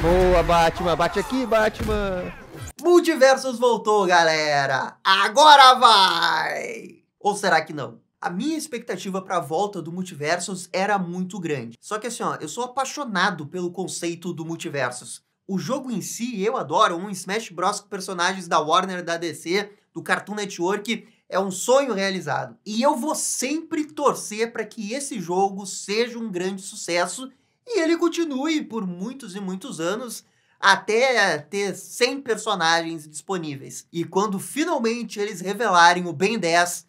Boa, Batman. Bate aqui, Batman. Multiversos voltou, galera. Agora vai! Ou será que não? A minha expectativa para a volta do Multiversos era muito grande. Só que assim, ó, eu sou apaixonado pelo conceito do Multiversos. O jogo em si, eu adoro, um Smash Bros com personagens da Warner, da DC, do Cartoon Network, é um sonho realizado. E eu vou sempre torcer para que esse jogo seja um grande sucesso e ele continue por muitos e muitos anos até ter 100 personagens disponíveis. E quando finalmente eles revelarem o Ben 10,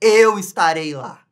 eu estarei lá.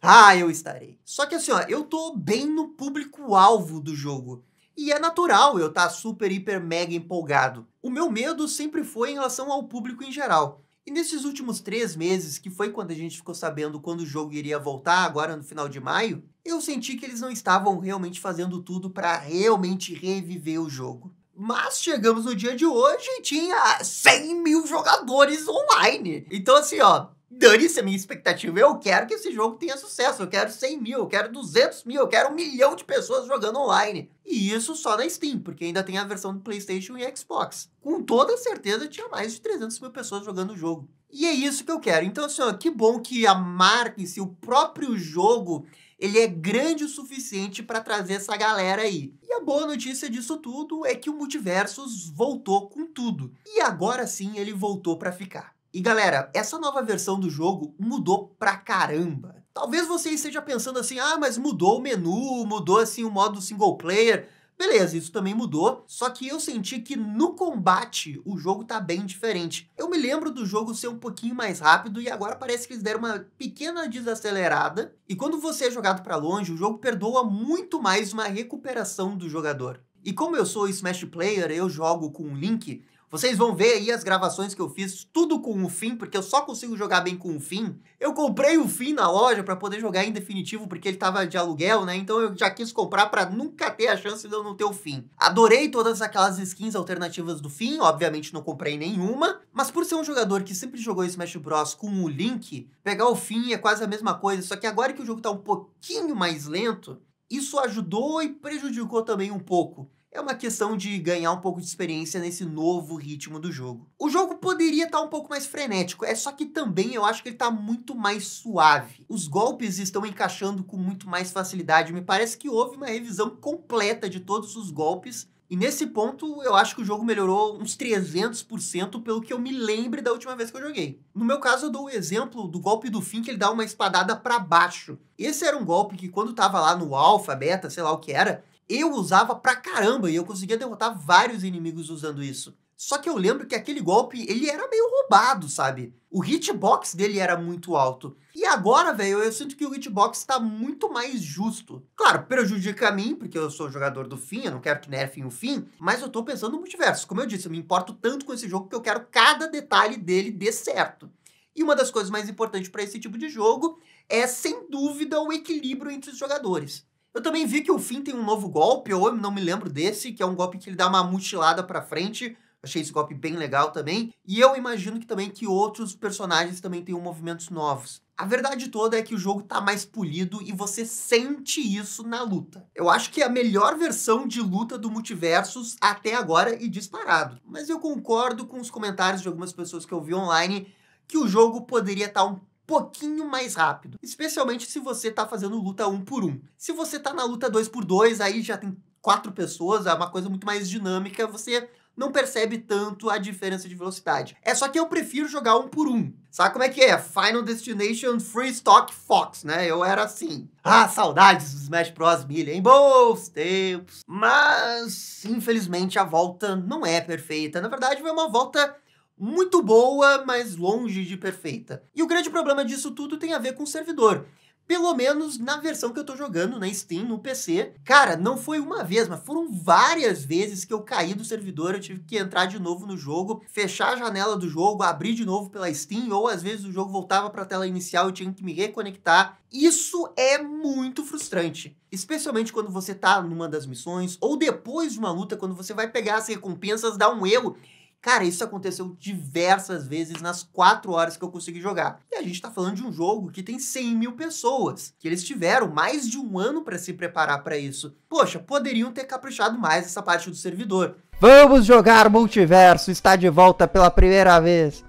Ah, eu estarei. Só que assim, ó, eu tô bem no público-alvo do jogo. E é natural eu estar tá super, hiper, mega empolgado. O meu medo sempre foi em relação ao público em geral. E nesses últimos três meses, que foi quando a gente ficou sabendo quando o jogo iria voltar, agora no final de maio, eu senti que eles não estavam realmente fazendo tudo para realmente reviver o jogo. Mas chegamos no dia de hoje e tinha 100 mil jogadores online. Então, assim, ó, dane-se a minha expectativa. Eu quero que esse jogo tenha sucesso. Eu quero 100 mil, eu quero 200 mil, eu quero um milhão de pessoas jogando online. E isso só na Steam, porque ainda tem a versão do PlayStation e Xbox. Com toda certeza, tinha mais de 300 mil pessoas jogando o jogo. E é isso que eu quero. Então, assim, que bom que a marca em si, o próprio jogo, ele é grande o suficiente para trazer essa galera aí. E a boa notícia disso tudo é que o Multiversus voltou com tudo. E agora sim ele voltou para ficar. E galera, essa nova versão do jogo mudou pra caramba. Talvez você esteja pensando assim, ah, mas mudou o menu, mudou assim o modo single player. Beleza, isso também mudou, só que eu senti que no combate o jogo tá bem diferente. Eu me lembro do jogo ser um pouquinho mais rápido e agora parece que eles deram uma pequena desacelerada. E quando você é jogado para longe, o jogo perdoa muito mais uma recuperação do jogador. E como eu sou Smash Player, eu jogo com o Link, vocês vão ver aí as gravações que eu fiz, tudo com o fim, porque eu só consigo jogar bem com o fim. Eu comprei o fim na loja para poder jogar em definitivo, porque ele tava de aluguel, né? Então eu já quis comprar para nunca ter a chance de eu não ter o fim. Adorei todas aquelas skins alternativas do fim, obviamente não comprei nenhuma, mas por ser um jogador que sempre jogou Smash Bros com o Link, pegar o fim é quase a mesma coisa, só que agora que o jogo tá um pouquinho mais lento, isso ajudou e prejudicou também um pouco é uma questão de ganhar um pouco de experiência nesse novo ritmo do jogo. O jogo poderia estar tá um pouco mais frenético, é só que também eu acho que ele está muito mais suave. Os golpes estão encaixando com muito mais facilidade, me parece que houve uma revisão completa de todos os golpes e nesse ponto, eu acho que o jogo melhorou uns 300% pelo que eu me lembre da última vez que eu joguei. No meu caso, eu dou o exemplo do golpe do fim que ele dá uma espadada para baixo. Esse era um golpe que quando tava lá no alfa, beta, sei lá o que era, eu usava pra caramba e eu conseguia derrotar vários inimigos usando isso. Só que eu lembro que aquele golpe, ele era meio roubado, sabe? O hitbox dele era muito alto. E agora, velho, eu sinto que o hitbox tá muito mais justo. Claro, prejudica a mim, porque eu sou jogador do fim, eu não quero que nerfem o fim, mas eu tô pensando no multiverso. Como eu disse, eu me importo tanto com esse jogo que eu quero cada detalhe dele dê certo. E uma das coisas mais importantes para esse tipo de jogo é, sem dúvida, o equilíbrio entre os jogadores. Eu também vi que o Finn tem um novo golpe, ou eu não me lembro desse, que é um golpe que ele dá uma mutilada pra frente. Achei esse golpe bem legal também. E eu imagino que também que outros personagens também tenham movimentos novos. A verdade toda é que o jogo tá mais polido e você sente isso na luta. Eu acho que é a melhor versão de luta do Multiversus até agora e disparado. Mas eu concordo com os comentários de algumas pessoas que eu vi online que o jogo poderia estar tá um pouquinho mais rápido. Especialmente se você tá fazendo luta um por um. Se você tá na luta dois por dois, aí já tem quatro pessoas, é uma coisa muito mais dinâmica, você não percebe tanto a diferença de velocidade. É só que eu prefiro jogar um por um. Sabe como é que é? Final Destination Free Stock Fox, né? Eu era assim. Ah, saudades do Smash Bros. Melee, em bons tempos. Mas, infelizmente, a volta não é perfeita. Na verdade, foi uma volta muito boa, mas longe de perfeita. E o grande problema disso tudo tem a ver com o servidor. Pelo menos na versão que eu tô jogando na Steam, no PC. Cara, não foi uma vez, mas foram várias vezes que eu caí do servidor, eu tive que entrar de novo no jogo, fechar a janela do jogo, abrir de novo pela Steam, ou às vezes o jogo voltava para a tela inicial e tinha que me reconectar. Isso é muito frustrante, especialmente quando você tá numa das missões ou depois de uma luta, quando você vai pegar as recompensas, dá um erro Cara, isso aconteceu diversas vezes nas quatro horas que eu consegui jogar. E a gente tá falando de um jogo que tem 100 mil pessoas, que eles tiveram mais de um ano para se preparar para isso. Poxa, poderiam ter caprichado mais essa parte do servidor. Vamos jogar multiverso, está de volta pela primeira vez.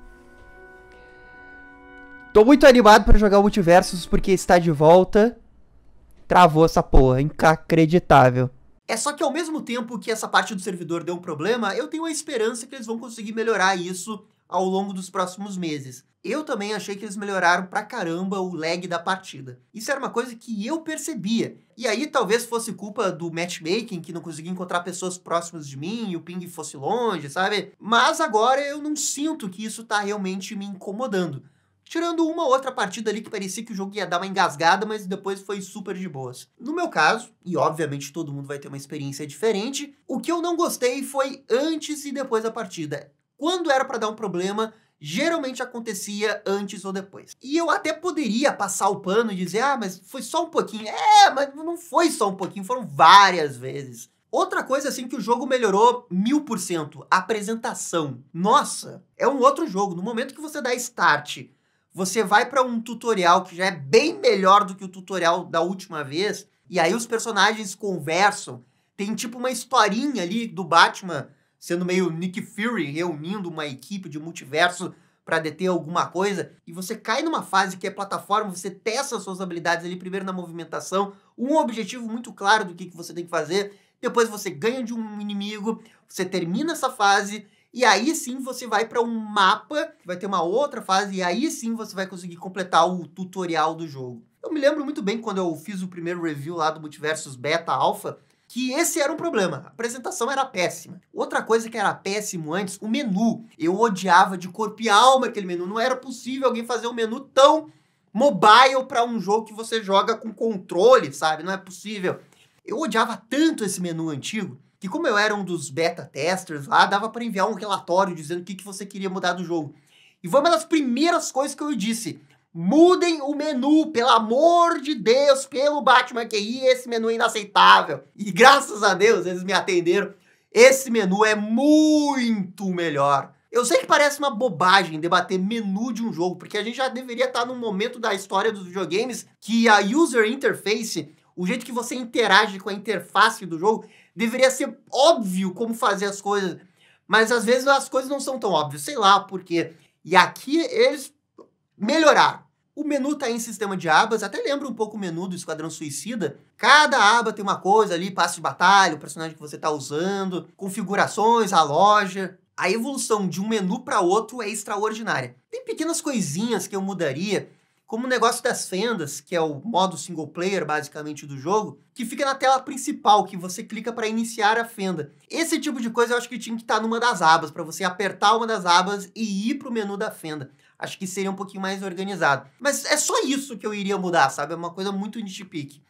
Tô muito animado para jogar multiversos porque está de volta. Travou essa porra, inacreditável. É só que ao mesmo tempo que essa parte do servidor deu um problema, eu tenho a esperança que eles vão conseguir melhorar isso ao longo dos próximos meses. Eu também achei que eles melhoraram pra caramba o lag da partida. Isso era uma coisa que eu percebia. E aí talvez fosse culpa do matchmaking, que não conseguia encontrar pessoas próximas de mim, e o ping fosse longe, sabe? Mas agora eu não sinto que isso tá realmente me incomodando. Tirando uma outra partida ali que parecia que o jogo ia dar uma engasgada, mas depois foi super de boas. No meu caso, e obviamente todo mundo vai ter uma experiência diferente, o que eu não gostei foi antes e depois da partida. Quando era para dar um problema, geralmente acontecia antes ou depois. E eu até poderia passar o pano e dizer, ah, mas foi só um pouquinho. É, mas não foi só um pouquinho, foram várias vezes. Outra coisa, assim, que o jogo melhorou mil por cento, a apresentação. Nossa, é um outro jogo. No momento que você dá start você vai para um tutorial que já é bem melhor do que o tutorial da última vez, e aí os personagens conversam. Tem tipo uma historinha ali do Batman sendo meio Nick Fury reunindo uma equipe de multiverso para deter alguma coisa, e você cai numa fase que é plataforma, você testa suas habilidades ali primeiro na movimentação, um objetivo muito claro do que, que você tem que fazer, depois você ganha de um inimigo, você termina essa fase e aí sim você vai para um mapa, vai ter uma outra fase, e aí sim você vai conseguir completar o tutorial do jogo. Eu me lembro muito bem quando eu fiz o primeiro review lá do Multiversus Beta Alpha, que esse era um problema. A apresentação era péssima. Outra coisa que era péssimo antes, o menu. Eu odiava de corpo e alma aquele menu. Não era possível alguém fazer um menu tão mobile para um jogo que você joga com controle, sabe? Não é possível. Eu odiava tanto esse menu antigo e como eu era um dos beta testers lá, dava para enviar um relatório dizendo o que, que você queria mudar do jogo. E foi uma das primeiras coisas que eu disse. Mudem o menu, pelo amor de Deus, pelo Batman QI, esse menu é inaceitável. E graças a Deus eles me atenderam. Esse menu é muito melhor. Eu sei que parece uma bobagem debater menu de um jogo, porque a gente já deveria estar num momento da história dos videogames que a user interface, o jeito que você interage com a interface do jogo, Deveria ser óbvio como fazer as coisas, mas às vezes as coisas não são tão óbvias, sei lá por quê. E aqui eles melhoraram. O menu tá em sistema de abas, até lembra um pouco o menu do Esquadrão Suicida. Cada aba tem uma coisa ali, passo de batalha, o personagem que você tá usando, configurações, a loja. A evolução de um menu para outro é extraordinária. Tem pequenas coisinhas que eu mudaria, como o negócio das fendas, que é o modo single player basicamente do jogo, que fica na tela principal, que você clica para iniciar a fenda. Esse tipo de coisa eu acho que tinha que estar tá numa das abas, para você apertar uma das abas e ir para o menu da fenda. Acho que seria um pouquinho mais organizado. Mas é só isso que eu iria mudar, sabe? É uma coisa muito nitpick.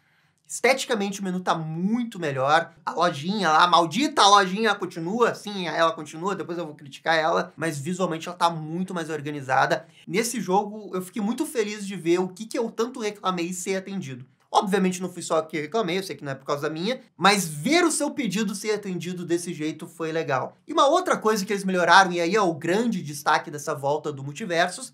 Esteticamente o menu tá muito melhor. A lojinha lá, a maldita lojinha continua, sim, ela continua, depois eu vou criticar ela, mas visualmente ela tá muito mais organizada. Nesse jogo eu fiquei muito feliz de ver o que, que eu tanto reclamei ser atendido. Obviamente não fui só que reclamei, eu sei que não é por causa minha, mas ver o seu pedido ser atendido desse jeito foi legal. E uma outra coisa que eles melhoraram, e aí é o grande destaque dessa volta do Multiversus,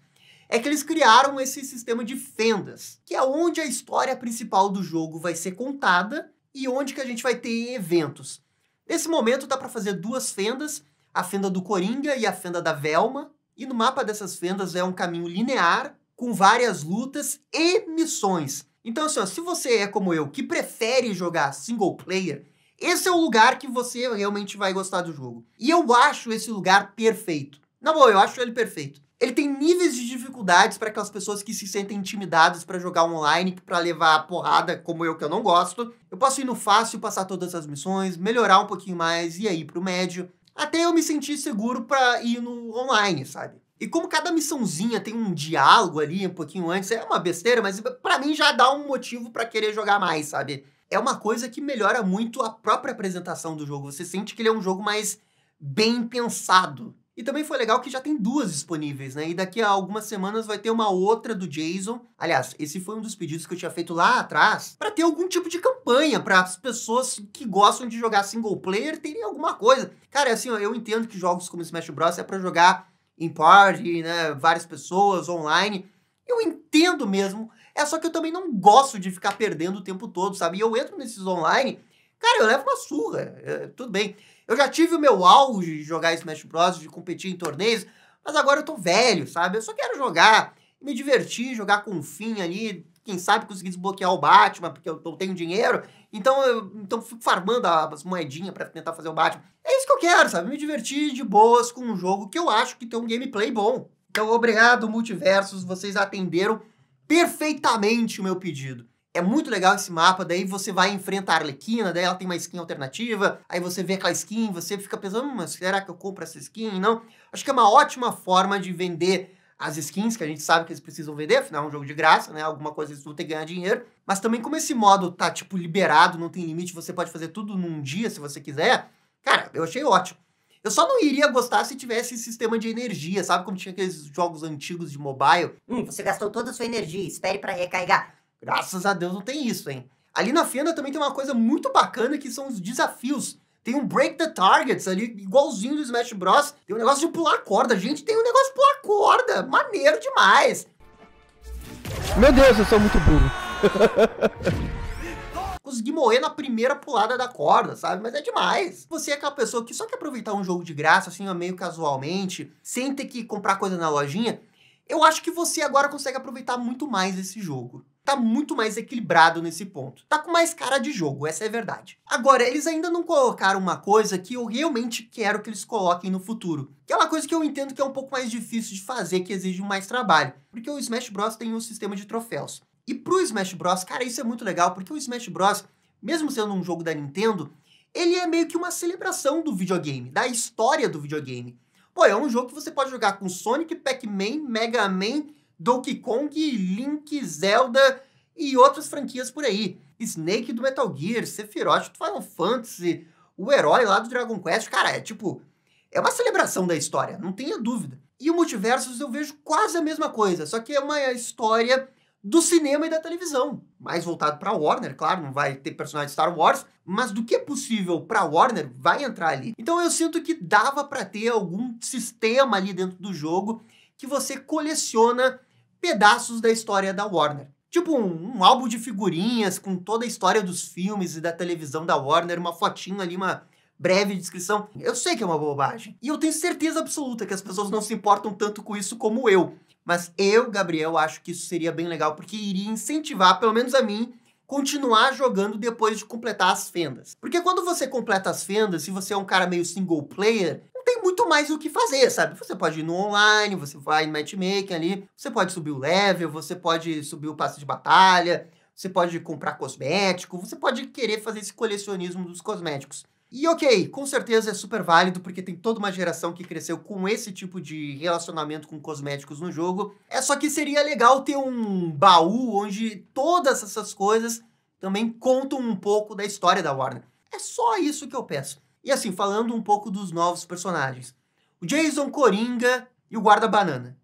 é que eles criaram esse sistema de fendas, que é onde a história principal do jogo vai ser contada e onde que a gente vai ter eventos. Nesse momento dá para fazer duas fendas, a fenda do Coringa e a fenda da Velma, e no mapa dessas fendas é um caminho linear com várias lutas e missões. Então assim, ó, se você é como eu, que prefere jogar single player, esse é o lugar que você realmente vai gostar do jogo. E eu acho esse lugar perfeito. Na boa, eu acho ele perfeito. Ele tem níveis de dificuldades para aquelas pessoas que se sentem intimidadas para jogar online, para levar porrada, como eu que eu não gosto. Eu posso ir no fácil, passar todas as missões, melhorar um pouquinho mais e aí pro médio, até eu me sentir seguro para ir no online, sabe? E como cada missãozinha tem um diálogo ali um pouquinho antes, é uma besteira, mas para mim já dá um motivo para querer jogar mais, sabe? É uma coisa que melhora muito a própria apresentação do jogo. Você sente que ele é um jogo mais bem pensado. E também foi legal que já tem duas disponíveis, né? E daqui a algumas semanas vai ter uma outra do Jason. Aliás, esse foi um dos pedidos que eu tinha feito lá atrás para ter algum tipo de campanha para as pessoas que gostam de jogar single player terem alguma coisa. Cara, é assim, ó, eu entendo que jogos como Smash Bros é para jogar em party, né, várias pessoas online. Eu entendo mesmo. É só que eu também não gosto de ficar perdendo o tempo todo, sabe? E eu entro nesses online, cara, eu levo uma surra. É, tudo bem. Eu já tive o meu auge de jogar Smash Bros, de competir em torneios, mas agora eu tô velho, sabe? Eu só quero jogar, me divertir, jogar com um fim ali, quem sabe conseguir desbloquear o Batman, porque eu não tenho dinheiro, então eu então fico farmando as moedinhas para tentar fazer o Batman. É isso que eu quero, sabe? Me divertir de boas com um jogo que eu acho que tem um gameplay bom. Então, obrigado, Multiversos, vocês atenderam perfeitamente o meu pedido. É muito legal esse mapa, daí você vai enfrentar a Arlequina, daí ela tem uma skin alternativa, aí você vê aquela skin, você fica pensando, hum, mas será que eu compro essa skin? Não. Acho que é uma ótima forma de vender as skins, que a gente sabe que eles precisam vender, afinal é um jogo de graça, né? Alguma coisa eles vão ter que ganhar dinheiro. Mas também como esse modo tá, tipo, liberado, não tem limite, você pode fazer tudo num dia, se você quiser, cara, eu achei ótimo. Eu só não iria gostar se tivesse sistema de energia, sabe? Como tinha aqueles jogos antigos de mobile. Hum, você gastou toda a sua energia, espere para recarregar. Graças a Deus não tem isso, hein? Ali na Fenda também tem uma coisa muito bacana que são os desafios. Tem um break the targets ali, igualzinho do Smash Bros. Tem um negócio de pular corda. Gente, tem um negócio de pular corda. Maneiro demais. Meu Deus, eu sou muito burro. Consegui morrer na primeira pulada da corda, sabe? Mas é demais. Você é aquela pessoa que só quer aproveitar um jogo de graça, assim, meio casualmente, sem ter que comprar coisa na lojinha. Eu acho que você agora consegue aproveitar muito mais esse jogo tá muito mais equilibrado nesse ponto. Tá com mais cara de jogo, essa é a verdade. Agora, eles ainda não colocaram uma coisa que eu realmente quero que eles coloquem no futuro. Que é uma coisa que eu entendo que é um pouco mais difícil de fazer, que exige mais trabalho. Porque o Smash Bros tem um sistema de troféus. E pro Smash Bros, cara, isso é muito legal, porque o Smash Bros, mesmo sendo um jogo da Nintendo, ele é meio que uma celebração do videogame, da história do videogame. Pô, é um jogo que você pode jogar com Sonic, Pac-Man, Mega Man Donkey Kong, Link, Zelda e outras franquias por aí. Snake do Metal Gear, Sephiroth do Final Fantasy, o herói lá do Dragon Quest, cara, é tipo, é uma celebração da história, não tenha dúvida. E o Multiversos eu vejo quase a mesma coisa, só que é uma história do cinema e da televisão, mais voltado para Warner, claro, não vai ter personagem de Star Wars, mas do que é possível para Warner vai entrar ali. Então eu sinto que dava para ter algum sistema ali dentro do jogo que você coleciona pedaços da história da Warner. Tipo um, um, álbum de figurinhas com toda a história dos filmes e da televisão da Warner, uma fotinho ali, uma breve descrição. Eu sei que é uma bobagem. E eu tenho certeza absoluta que as pessoas não se importam tanto com isso como eu. Mas eu, Gabriel, acho que isso seria bem legal, porque iria incentivar, pelo menos a mim, continuar jogando depois de completar as fendas. Porque quando você completa as fendas, se você é um cara meio single player, não tem muito mais o que fazer, sabe? Você pode ir no online, você vai no matchmaking ali, você pode subir o level, você pode subir o passe de batalha, você pode comprar cosmético, você pode querer fazer esse colecionismo dos cosméticos. E ok, com certeza é super válido, porque tem toda uma geração que cresceu com esse tipo de relacionamento com cosméticos no jogo. É só que seria legal ter um baú onde todas essas coisas também contam um pouco da história da Warner. É só isso que eu peço. E assim, falando um pouco dos novos personagens. O Jason Coringa e o Guarda Banana.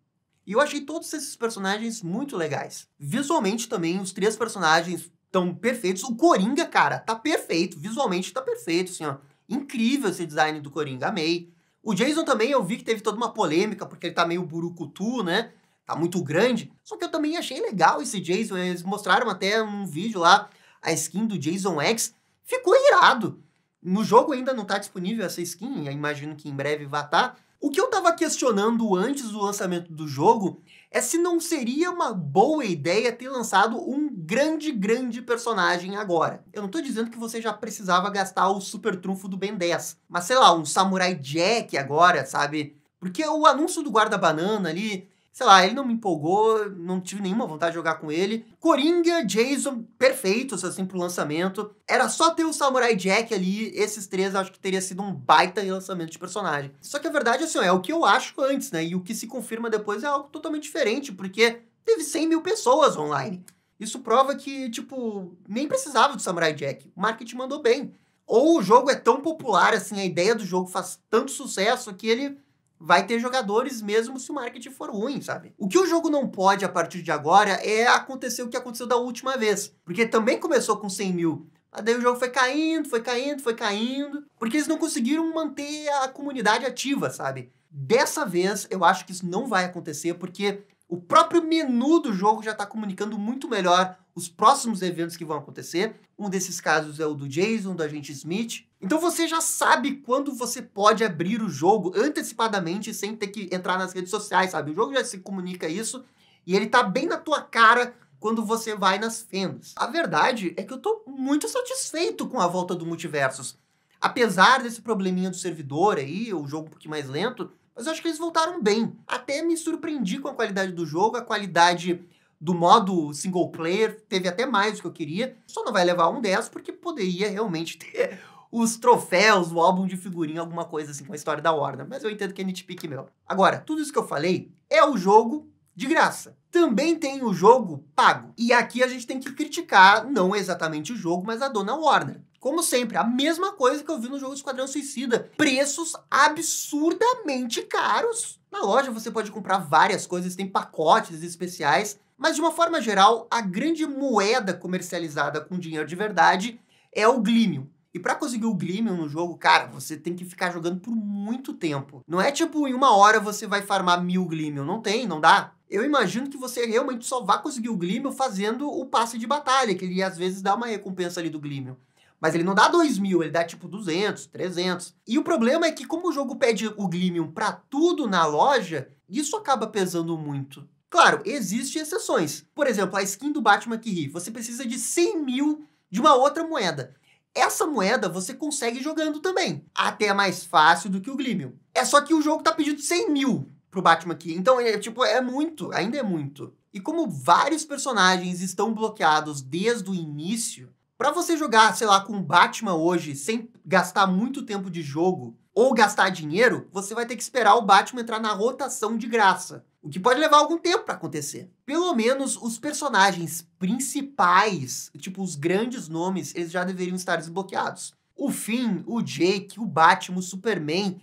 E eu achei todos esses personagens muito legais. Visualmente também, os três personagens tão perfeitos. O Coringa, cara, tá perfeito. Visualmente tá perfeito, assim, ó. Incrível esse design do Coringa, amei. O Jason também eu vi que teve toda uma polêmica, porque ele tá meio burucutu, né? Tá muito grande. Só que eu também achei legal esse Jason. Eles mostraram até um vídeo lá, a skin do Jason X. Ficou irado. No jogo ainda não tá disponível essa skin, imagino que em breve vá estar. Tá. O que eu estava questionando antes do lançamento do jogo é se não seria uma boa ideia ter lançado um grande, grande personagem agora. Eu não estou dizendo que você já precisava gastar o super trunfo do Ben 10, mas sei lá, um Samurai Jack agora, sabe? Porque o anúncio do Guarda Banana ali, sei lá, ele não me empolgou, não tive nenhuma vontade de jogar com ele. Coringa, Jason, perfeitos assim pro lançamento. Era só ter o Samurai Jack ali, esses três acho que teria sido um baita lançamento de personagem. Só que a verdade é assim, é o que eu acho antes, né? E o que se confirma depois é algo totalmente diferente, porque teve 100 mil pessoas online. Isso prova que, tipo, nem precisava do Samurai Jack. O marketing mandou bem. Ou o jogo é tão popular, assim, a ideia do jogo faz tanto sucesso que ele vai ter jogadores mesmo se o marketing for ruim, sabe? O que o jogo não pode a partir de agora é acontecer o que aconteceu da última vez, porque também começou com 100 mil. Mas daí o jogo foi caindo, foi caindo, foi caindo, porque eles não conseguiram manter a comunidade ativa, sabe? Dessa vez eu acho que isso não vai acontecer, porque o próprio menu do jogo já está comunicando muito melhor os próximos eventos que vão acontecer. Um desses casos é o do Jason, do agente Smith. Então você já sabe quando você pode abrir o jogo antecipadamente sem ter que entrar nas redes sociais, sabe? O jogo já se comunica isso e ele tá bem na tua cara quando você vai nas fendas. A verdade é que eu tô muito satisfeito com a volta do Multiversos. Apesar desse probleminha do servidor aí, o jogo um pouquinho mais lento, mas eu acho que eles voltaram bem. Até me surpreendi com a qualidade do jogo, a qualidade do modo single player, teve até mais do que eu queria. Só não vai levar um 10 porque poderia realmente ter os troféus, o álbum de figurinha, alguma coisa assim com a história da Warner, mas eu entendo que é nitpick meu. Agora, tudo isso que eu falei é o jogo de graça. Também tem o jogo pago. E aqui a gente tem que criticar, não exatamente o jogo, mas a dona Warner. Como sempre, a mesma coisa que eu vi no jogo Esquadrão Suicida. Preços absurdamente caros. Na loja você pode comprar várias coisas, tem pacotes especiais. Mas, de uma forma geral, a grande moeda comercializada com dinheiro de verdade é o Glimium. E para conseguir o Glimmer no jogo, cara, você tem que ficar jogando por muito tempo. Não é tipo, em uma hora você vai farmar mil Glimmer. Não tem, não dá. Eu imagino que você realmente só vá conseguir o Glimmer fazendo o passe de batalha, que ele às vezes dá uma recompensa ali do Glimmer. Mas ele não dá dois mil, ele dá tipo 200, 300. E o problema é que como o jogo pede o Glimium para tudo na loja, isso acaba pesando muito. Claro, existem exceções. Por exemplo, a skin do Batman que ri. Você precisa de 100 mil de uma outra moeda. Essa moeda você consegue jogando também. Até é mais fácil do que o Glimmew. É só que o jogo tá pedindo 100 mil pro Batman aqui. Então, é, tipo, é muito. Ainda é muito. E como vários personagens estão bloqueados desde o início, para você jogar, sei lá, com Batman hoje, sem gastar muito tempo de jogo, ou gastar dinheiro, você vai ter que esperar o Batman entrar na rotação de graça o que pode levar algum tempo para acontecer. Pelo menos os personagens principais, tipo os grandes nomes, eles já deveriam estar desbloqueados. O Finn, o Jake, o Batman, o Superman,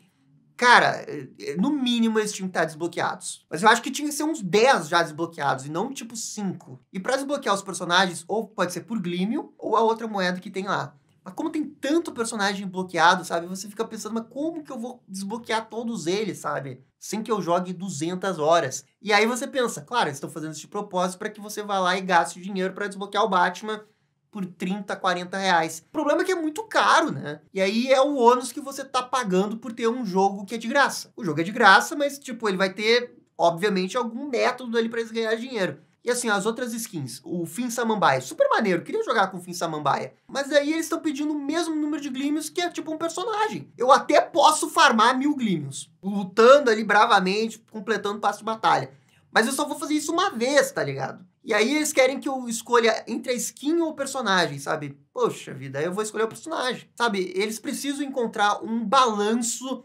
cara, eh, eh, no mínimo eles tinham que estar desbloqueados. Mas eu acho que tinha que ser uns 10 já desbloqueados e não tipo 5. E para desbloquear os personagens, ou pode ser por Glimmio, ou a outra moeda que tem lá. Mas como tem tanto personagem bloqueado, sabe? Você fica pensando, mas como que eu vou desbloquear todos eles, sabe? Sem que eu jogue 200 horas. E aí você pensa, claro, eles estão fazendo isso de propósito para que você vá lá e gaste dinheiro para desbloquear o Batman por 30, 40 reais. O problema é que é muito caro, né? E aí é o ônus que você tá pagando por ter um jogo que é de graça. O jogo é de graça, mas, tipo, ele vai ter, obviamente, algum método ali para eles ganharem dinheiro. E assim, as outras skins, o Fim Samambaia, super maneiro, queria jogar com o Fim Samambaia. Mas aí eles estão pedindo o mesmo número de Glimios que é tipo um personagem. Eu até posso farmar mil Glimios, lutando ali bravamente, completando o passo de batalha. Mas eu só vou fazer isso uma vez, tá ligado? E aí eles querem que eu escolha entre a skin ou o personagem, sabe? Poxa vida, eu vou escolher o personagem, sabe? Eles precisam encontrar um balanço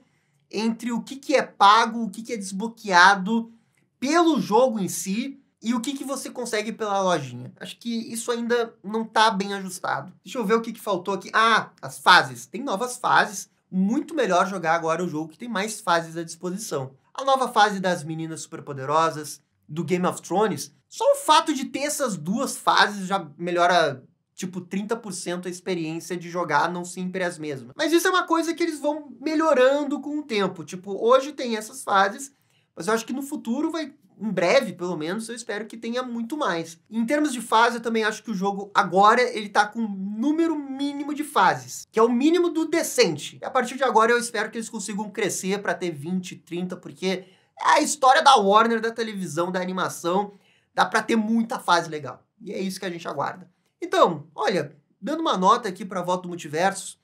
entre o que, que é pago, o que, que é desbloqueado pelo jogo em si e o que, que você consegue pela lojinha? Acho que isso ainda não está bem ajustado. Deixa eu ver o que, que faltou aqui. Ah, as fases. Tem novas fases. Muito melhor jogar agora o jogo que tem mais fases à disposição. A nova fase das meninas superpoderosas, do Game of Thrones, só o fato de ter essas duas fases já melhora tipo 30% a experiência de jogar, não sempre é as mesmas. Mas isso é uma coisa que eles vão melhorando com o tempo. Tipo, hoje tem essas fases, mas eu acho que no futuro vai em breve, pelo menos, eu espero que tenha muito mais. Em termos de fase, eu também acho que o jogo agora ele tá com um número mínimo de fases, que é o mínimo do decente. E a partir de agora eu espero que eles consigam crescer para ter 20, 30, porque é a história da Warner, da televisão, da animação, dá para ter muita fase legal. E é isso que a gente aguarda. Então, olha, dando uma nota aqui para Voto do Multiverso,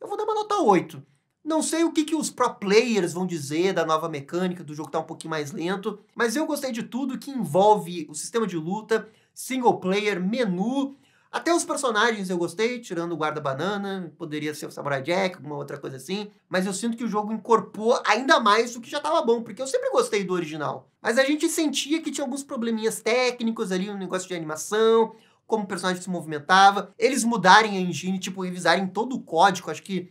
eu vou dar uma nota 8. Não sei o que, que os pro players vão dizer da nova mecânica, do jogo tá um pouquinho mais lento, mas eu gostei de tudo que envolve o sistema de luta, single player, menu, até os personagens eu gostei, tirando o guarda-banana, poderia ser o Samurai Jack, alguma outra coisa assim, mas eu sinto que o jogo incorporou ainda mais o que já estava bom, porque eu sempre gostei do original. Mas a gente sentia que tinha alguns probleminhas técnicos ali, um negócio de animação, como o personagem se movimentava, eles mudarem a engine, tipo, revisarem todo o código, acho que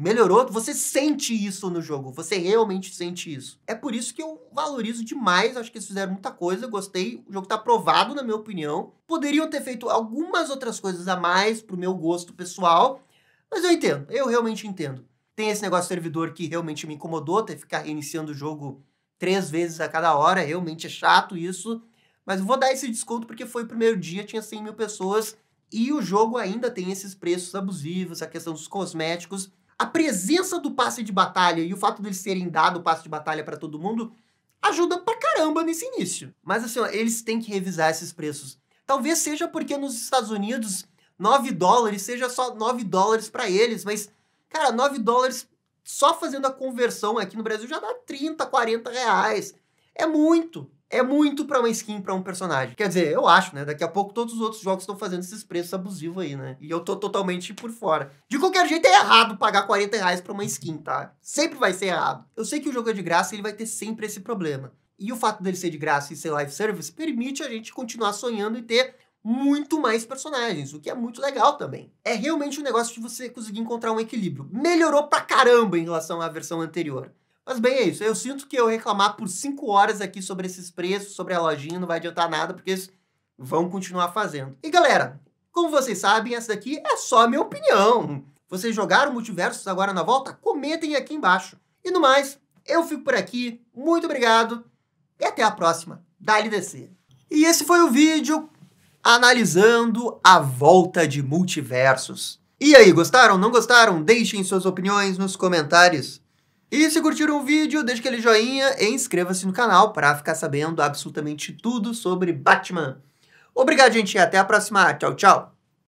melhorou, você sente isso no jogo, você realmente sente isso. É por isso que eu valorizo demais, acho que eles fizeram muita coisa, gostei, o jogo tá aprovado na minha opinião. Poderiam ter feito algumas outras coisas a mais pro meu gosto pessoal, mas eu entendo, eu realmente entendo. Tem esse negócio do servidor que realmente me incomodou, ter que ficar reiniciando o jogo três vezes a cada hora, realmente é chato isso. Mas vou dar esse desconto porque foi o primeiro dia, tinha 100 mil pessoas e o jogo ainda tem esses preços abusivos, a questão dos cosméticos a presença do passe de batalha e o fato deles terem dado o passe de batalha para todo mundo ajuda pra caramba nesse início. Mas assim, ó, eles têm que revisar esses preços. Talvez seja porque nos Estados Unidos 9 dólares seja só 9 dólares para eles, mas cara, 9 dólares só fazendo a conversão aqui no Brasil já dá 30, 40 reais. É muito é muito para uma skin para um personagem. Quer dizer, eu acho, né? Daqui a pouco todos os outros jogos estão fazendo esses preços abusivos aí, né? E eu tô totalmente por fora. De qualquer jeito, é errado pagar 40 reais pra uma skin, tá? Sempre vai ser errado. Eu sei que o jogo é de graça e ele vai ter sempre esse problema. E o fato dele ser de graça e ser live service permite a gente continuar sonhando e ter muito mais personagens, o que é muito legal também. É realmente um negócio de você conseguir encontrar um equilíbrio. Melhorou pra caramba em relação à versão anterior. Mas bem, é isso. Eu sinto que eu reclamar por cinco horas aqui sobre esses preços, sobre a lojinha, não vai adiantar nada, porque eles vão continuar fazendo. E galera, como vocês sabem, essa daqui é só minha opinião. Vocês jogaram Multiversos agora na volta? Comentem aqui embaixo. E no mais, eu fico por aqui. Muito obrigado e até a próxima. Dá-lhe descer. E esse foi o vídeo analisando a volta de Multiversos. E aí, gostaram? Não gostaram? Deixem suas opiniões nos comentários. E se curtiram o vídeo, deixe aquele joinha e inscreva-se no canal para ficar sabendo absolutamente tudo sobre Batman. Obrigado, gente, e até a próxima. Tchau, tchau.